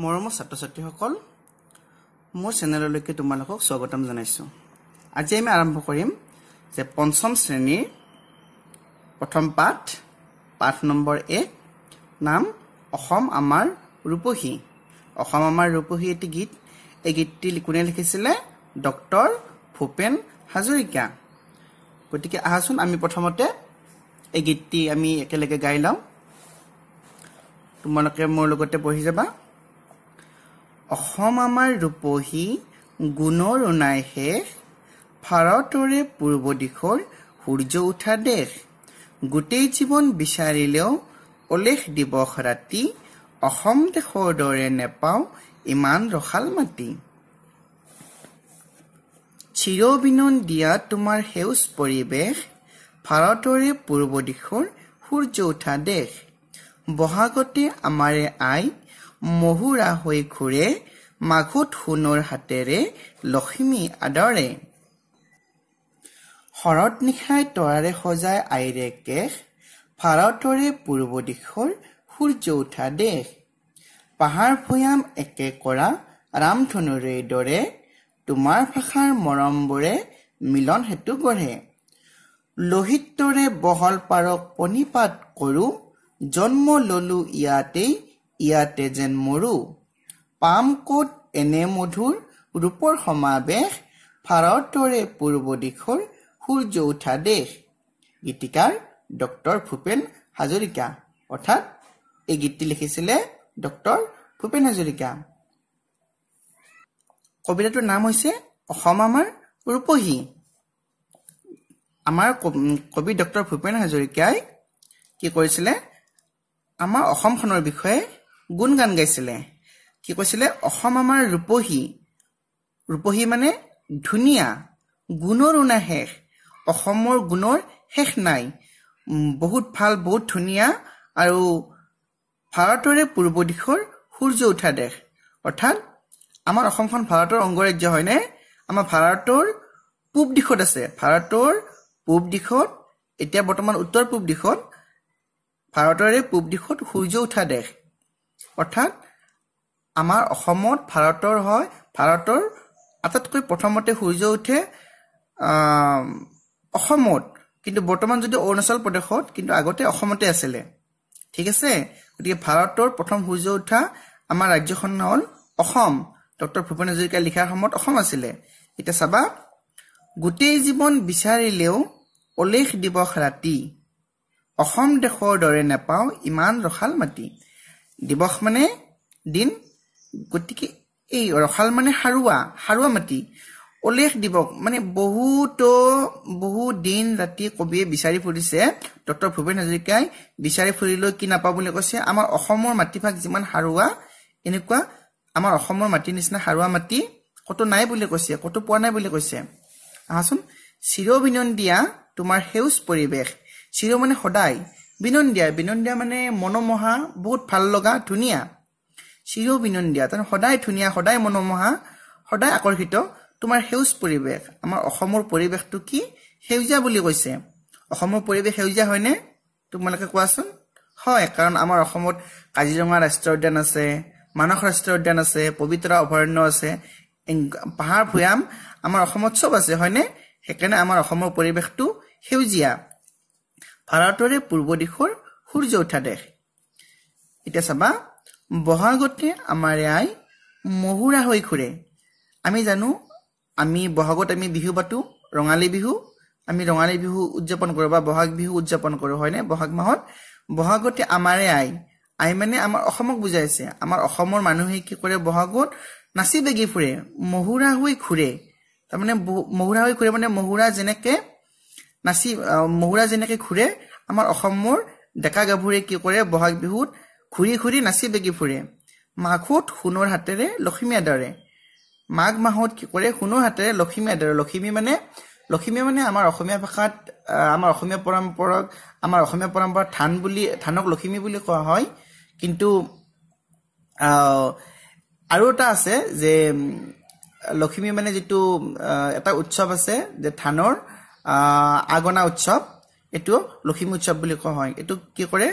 মৰমৰ ছাত্ৰ ছাত্ৰীসকল মোৰ চেনেললৈকে তোমালোকক স্বাগতম জনাইছোঁ আজি আমি আৰম্ভ কৰিম যে পঞ্চম শ্ৰেণীৰ প্ৰথম পাঠ পাঠ নম্বৰ এক নাম অসম আমাৰ ৰূপহী অসম আমাৰ ৰূপহী এটি গীত এই গীতটি কোনে লিখিছিলে ডক্টৰ ভূপেন হাজৰিকা গতিকে আহাচোন আমি প্ৰথমতে এই গীতটি আমি একেলগে গাই লওঁ তোমালোকে মোৰ লগতে পঢ়ি যাবা অসম আমাৰ ৰূপহী গুণৰ ওনাই শেষ ভাৰতৰে পূৰ্ব দিশৰ সূৰ্য উঠা দেশ গোটেই জীৱন বিচাৰিলেও অলেখ দিৱস ৰাতি অসম দেশৰ দৰে নেপাওঁ ইমান ৰসাল মাটি চিৰবিনন দিয়া তোমাৰ সেউজ পৰিৱেশ ভাৰতৰে পূৰ্ব দিশৰ সূৰ্য উঠা দেশ বহাগতে আমাৰে আই মহুৰা হৈ ঘূৰে মাঘত সোণৰ হাতেৰে লখিমী আদৰে শৰত নিশাই তৰাৰে সজাই আইৰে কেশ ভাৰতৰে পূৰ্ব দিশৰ সূৰ্য উঠা দেশ পাহাৰ ভৈয়াম একে কৰা ৰামধনুৰে দৰে তোমাৰ ভাষাৰ মৰমবোৰে মিলন হেতু গঢ়ে লোহিতৰে বহল পাৰক পনিপাত কৰোঁ জন্ম ললো ইয়াতেই ইয়াতে যেন মৰু পাম ক'ত এনে মধুৰ ৰূপৰ সমাৱেশ ভাৰতৰে পূৰ্ব দিশৰ সূৰ্য উঠা দেশ গীতিকাৰ ডক্টৰ ভূপেন হাজৰিকা অৰ্থাৎ এই গীতটি লিখিছিলে ডক্টৰ ভূপেন হাজৰিকা কবিতাটোৰ নাম হৈছে অসম আমাৰ ৰূপহী আমাৰ কবি ডক্টৰ ভূপেন হাজৰিকাই কি কৰিছিলে আমাৰ অসমখনৰ বিষয়ে গুণ গান গাইছিলে কি কৈছিলে অসম আমাৰ ৰূপহী ৰূপহী মানে ধুনীয়া গুণৰো না শেষ অসমৰ গুণৰ শেষ নাই বহুত ভাল বহুত ধুনীয়া আৰু ভাৰতৰে পূৰ্ব দিশৰ সূৰ্য উঠা দেশ অৰ্থাৎ আমাৰ অসমখন ভাৰতৰ অংগৰাজ্য হয়নে আমাৰ ভাৰতৰ পূব দিশত আছে ভাৰতৰ পূব দিশত এতিয়া বৰ্তমান উত্তৰ পূব দিশত ভাৰতৰে পূব দিশত সূৰ্য উঠা দেশ অৰ্থাৎ আমাৰ অসমত ভাৰতৰ হয় ভাৰতৰ আটাইতকৈ প্ৰথমতে সূৰ্য উঠে অসমত কিন্তু বৰ্তমান যদি অৰুণাচল প্ৰদেশত কিন্তু আগতে অসমতে আছিলে ঠিক আছে গতিকে ভাৰতৰ প্ৰথম সূৰ্য উঠা আমাৰ ৰাজ্যখন হ'ল অসম ডক্টৰ ভূপেন হাজৰিকাই লিখাৰ সময়ত অসম আছিলে এতিয়া চাবা গোটেই জীৱন বিচাৰিলেও অলেখ দিৱস ৰাতি অসম দেশৰ দৰে নাপাওঁ ইমান ৰসাল মাটি দিৱস মানে দিন গতিকে এই ৰসাল মানে সাৰুৱা সাৰুৱা মাটি অলেখ দিৱস মানে বহুতো বহু দিন ৰাতি কবিয়ে বিচাৰি ফুৰিছে ডক্টৰ ভূপেন হাজৰিকাই বিচাৰি ফুৰিলৈ কি নাপাওঁ বুলি কৈছে আমাৰ অসমৰ মাটিভাগ যিমান সাৰুৱা এনেকুৱা আমাৰ অসমৰ মাটিৰ নিচিনা সাৰুৱা মাটি ক'তো নাই বুলি কৈছে ক'তো পোৱা নাই বুলি কৈছে আহাচোন চিৰ চিৰবিনন্দীয়া তোমাৰ সেউজ পৰিৱেশ চিৰ মানে সদায় বিনন্দীয়া বিনন্দীয়া মানে মনোমোহা বহুত ভাল লগা ধুনীয়া চিৰ বিনন্দীয়া তাৰ সদায় ধুনীয়া সদায় মনোমোহা সদায় আকৰ্ষিত তোমাৰ সেউজ পৰিৱেশ আমাৰ অসমৰ পৰিৱেশটো কি সেউজীয়া বুলি কৈছে অসমৰ পৰিৱেশ সেউজীয়া হয়নে তোমালোকে কোৱাচোন হয় কাৰণ আমাৰ অসমত কাজিৰঙা ৰাষ্ট্ৰীয় উদ্যান আছে মানস ৰাষ্ট্ৰীয় উদ্যান আছে পবিত্ৰ অভয়াৰণ্য আছে পাহাৰ ভৈয়াম আমাৰ অসমত চব আছে হয়নে সেইকাৰণে আমাৰ অসমৰ পৰিৱেশটো সেউজীয়া ভাৰতৰে পূৰ্ব দিশৰ সূৰ্য উঠা দেশ এতিয়া চাবা বহাগতে আমাৰ আই মহুৰা হৈ ঘূৰে আমি জানো আমি বহাগত আমি বিহু পাতোঁ ৰঙালী বিহু আমি ৰঙালী বিহু উদযাপন কৰোঁ বা বহাগ বিহু উদযাপন কৰোঁ হয়নে বহাগ মাহত বহাগতে আমাৰে আই আই মানে আমাৰ অসমক বুজাইছে আমাৰ অসমৰ মানুহে কি কৰে বহাগত নাচি বেগি ফুৰে মহুৰা হৈ ঘূৰে তাৰমানে মহুৰা হৈ ঘূৰে মানে মহুৰা যেনেকৈ নাচি মহুৰা যেনেকে ঘূৰে আমাৰ অসমৰ ডেকা গাভৰুৱে কি কৰে বহাগ বিহুত ঘূৰি ঘূৰি নাচি বেগি ফুৰে মাঘত সোণৰ হাতেৰে লখিমী আদৰে মাঘ মাহত কি কৰে সোণৰ হাতেৰে লখিমী আদৰে লখিমী মানে লখিমী মানে আমাৰ অসমীয়া ভাষাত আমাৰ অসমীয়া পৰম্পৰাক আমাৰ অসমীয়া পৰম্পৰাত থান বুলি থানক লখিমী বুলি কোৱা হয় কিন্তু আৰু এটা আছে যে লখিমী মানে যিটো এটা উৎসৱ আছে যে থানৰ আগনা উৎসৱ এইটো লখিমী উৎসৱ বুলি কোৱা হয় এইটো কি কৰে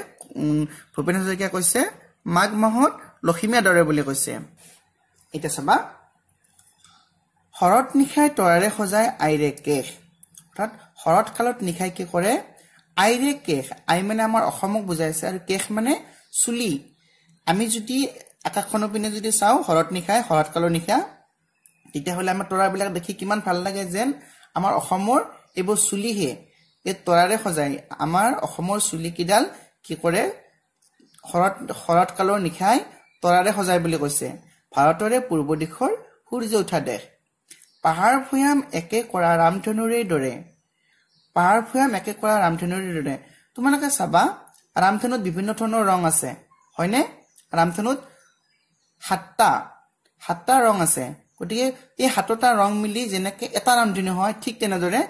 ভূপেন হাজৰিকাই কৈছে মাঘ মাহত লখিমী আদৰে বুলি কৈছে এতিয়া চাবা শৰত নিশাই তৰাৰে সজাই আইৰে কেশ অৰ্থাৎ শৰৎ কালত নিশাই কি কৰে আইৰে কেশ আই মানে আমাৰ অসমক বুজাইছে আৰু কেশ মানে চুলি আমি যদি আকাশখনৰ পিনে যদি চাওঁ শৰৎ নিশাই শৰৎ কালৰ নিশা তেতিয়াহ'লে আমাৰ তৰাবিলাক দেখি কিমান ভাল লাগে যেন আমাৰ অসমৰ এইবোৰ চুলিহে এই তৰাৰে সজায় আমাৰ অসমৰ চুলি কিডাল কি কৰে শৰৎ শৰৎ কালৰ নিশাই তৰাৰে সজাই বুলি কৈছে ভাৰতৰে পূৰ্ব দিশৰ সূৰ্য উঠা দেশ পাহাৰ ভৈয়াম একে কৰা ৰামধনুৰেই দৰে পাহাৰ ভৈয়াম একে কৰা ৰামধনুৰেই দৰে তোমালোকে চাবা ৰামধনুত বিভিন্ন ধৰণৰ ৰং আছে হয়নে ৰামধনুত সাতটা সাতটা ৰং আছে গতিকে এই সাতোটা ৰং মিলি যেনেকে এটা ৰামধেনু হয় ঠিক তেনেদৰে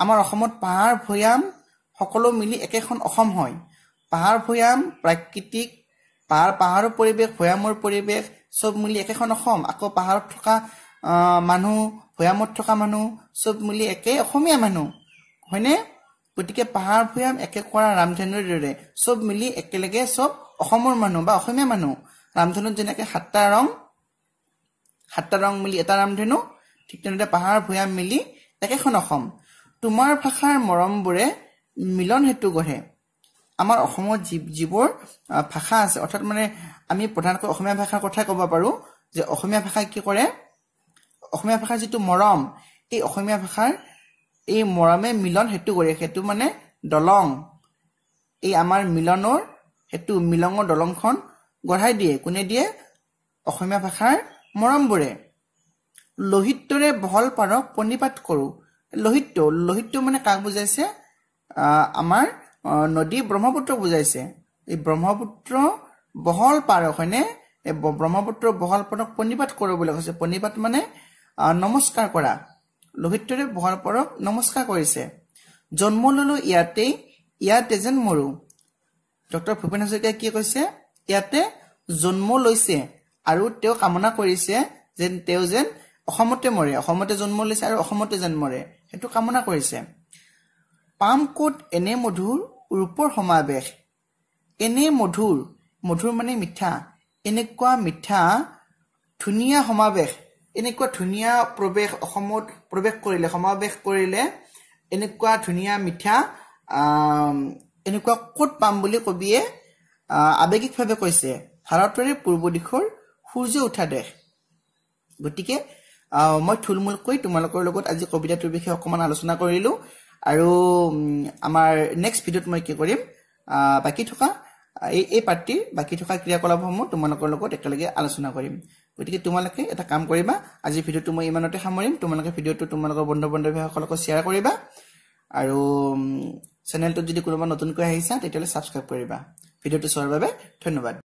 আমাৰ অসমত পাহাৰ ভৈয়াম সকলো মিলি একেখন অসম হয় পাহাৰ ভৈয়াম প্ৰাকৃতিক পাহাৰ পাহাৰৰ পৰিৱেশ ভৈয়ামৰ পৰিৱেশ চব মিলি একেখন অসম আকৌ পাহাৰত থকা মানুহ ভৈয়ামত থকা মানুহ চব মিলি একেই অসমীয়া মানুহ হয়নে গতিকে পাহাৰ ভৈয়াম একে কৰা ৰামধেনুৰ দৰে চব মিলি একেলগে চব অসমৰ মানুহ বা অসমীয়া মানুহ ৰামধেনুত যেনেকৈ সাতটা ৰং সাতটা ৰং মিলি এটা ৰামধেনু ঠিক তেনেদৰে পাহাৰ ভৈয়াম মিলি একেখন অসম তোমাৰ ভাষাৰ মৰমবোৰে মিলন হেতু গঢ়ে আমাৰ অসমত যি যিবোৰ ভাষা আছে অৰ্থাৎ মানে আমি প্ৰধানকৈ অসমীয়া ভাষাৰ কথা ক'ব পাৰোঁ যে অসমীয়া ভাষাই কি কৰে অসমীয়া ভাষাৰ যিটো মৰম এই অসমীয়া ভাষাৰ এই মৰমে মিলন সেইটো কৰে সেইটো মানে দলং এই আমাৰ মিলনৰ সেইটো মিলঙৰ দলংখন গঢ়াই দিয়ে কোনে দিয়ে অসমীয়া ভাষাৰ মৰমবোৰে লোহিতৰে বহল পাৰক প্ৰণিপাত কৰোঁ লোহিত লোহিত্য মানে কাক বুজাইছে আমাৰ নদী ব্ৰহ্মপুত্ৰ বুজাইছে এই ব্ৰহ্মপুত্ৰ বহল পাৰ হয়নে ব্ৰহ্মপুত্ৰ বহল পাৰক প্ৰণিপাত কৰিবলৈ কৈছে প্ৰণিপাত মানে নমস্কাৰ কৰা লোহিত্যৰে বহল পাৰক নমস্কাৰ কৰিছে জন্ম ললো ইয়াতে ইয়াতে যেন মৰু ডক্টৰ ভূপেন হাজৰিকাই কি কৈছে ইয়াতে জন্ম লৈছে আৰু তেওঁ কামনা কৰিছে যেন তেওঁ যেন অসমতে মৰে অসমতে জন্ম লৈছে আৰু অসমতে জন্মৰে সেইটো কামনা কৰিছে পাম ক'ত এনে মধুৰ ৰূপৰ সমাৱেশ এনে মধুৰ মধুৰ মানে মিঠা এনেকুৱা মিঠা ধুনীয়া সমাৱেশ এনেকুৱা ধুনীয়া প্ৰৱেশ অসমত প্ৰৱেশ কৰিলে সমাৱেশ কৰিলে এনেকুৱা ধুনীয়া মিঠা এনেকুৱা ক'ত পাম বুলি কবিয়ে আৱেগিকভাৱে কৈছে ভাৰতৰে পূৰ্ব দিশৰ সূৰ্য উঠা দেশ গতিকে মই থুলমূলকৈ তোমালোকৰ লগত আজি কবিতাটোৰ বিষয়ে অকণমান আলোচনা কৰিলোঁ আৰু আমাৰ নেক্সট ভিডিঅ'ত মই কি কৰিম বাকী থকা এই এই পাৰ্টিৰ বাকী থকা ক্ৰিয়াকলাপসমূহ তোমালোকৰ লগত একেলগে আলোচনা কৰিম গতিকে তোমালোকে এটা কাম কৰিবা আজি ভিডিঅ'টো মই ইমানতে সামৰিম তোমালোকে ভিডিঅ'টো তোমালোকৰ বন্ধু বান্ধৱীসকলকো শ্বেয়াৰ কৰিবা আৰু চেনেলটোত যদি কোনোবা নতুনকৈ আহিছা তেতিয়াহ'লে ছাবস্ক্ৰাইব কৰিবা ভিডিঅ'টো চোৱাৰ বাবে ধন্যবাদ